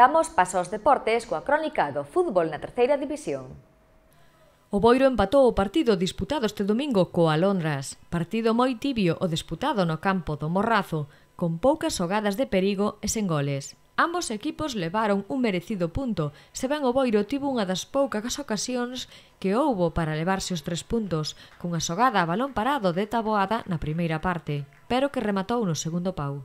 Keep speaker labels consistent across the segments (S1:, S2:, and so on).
S1: Damos paso aos deportes coa crónica do fútbol na terceira división. O Boiro empatou o partido disputado este domingo coa Londras. Partido moi tibio o disputado no campo do Morrazo, con poucas xogadas de perigo e sen goles. Ambos equipos levaron un merecido punto, se ben o Boiro tivo unha das poucas ocasións que houbo para levarse os tres puntos, cunha xogada a balón parado de taboada na primeira parte, pero que rematou no segundo pau.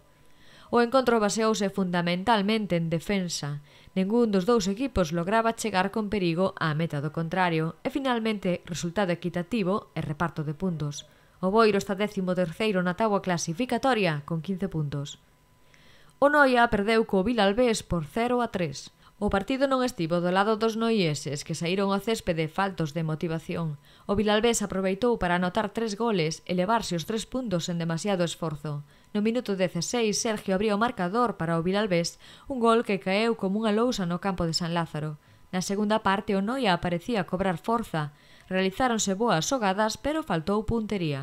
S1: O encontro baseouse fundamentalmente en defensa. Ningún dos dous equipos lograba chegar con perigo á meta do contrario e finalmente resultado equitativo e reparto de puntos. O Boiro está décimo terceiro na tábua clasificatoria con 15 puntos. O Noia perdeu co Vilalbés por 0 a 3. O partido non estivo do lado dos noieses que saíron ao céspede faltos de motivación. O Vilalbés aproveitou para anotar tres goles e levarse os tres puntos en demasiado esforzo. No minuto 16, Sergio abriu o marcador para o Vilalbés, un gol que caeu como unha lousa no campo de San Lázaro. Na segunda parte, o Noia aparecía a cobrar forza. Realizáronse boas xogadas, pero faltou puntería.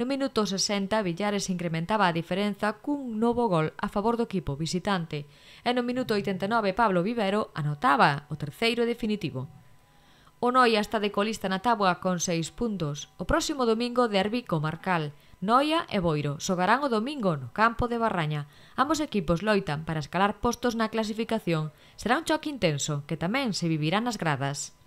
S1: No minuto 60, Villares incrementaba a diferenza cun novo gol a favor do equipo visitante e no minuto 89 Pablo Vivero anotaba o terceiro definitivo. O Noia está de colista na tábua con seis puntos. O próximo domingo derbi comarcal. Noia e Boiro xogarán o domingo no campo de Barraña. Ambos equipos loitan para escalar postos na clasificación. Será un choque intenso que tamén se vivirá nas gradas.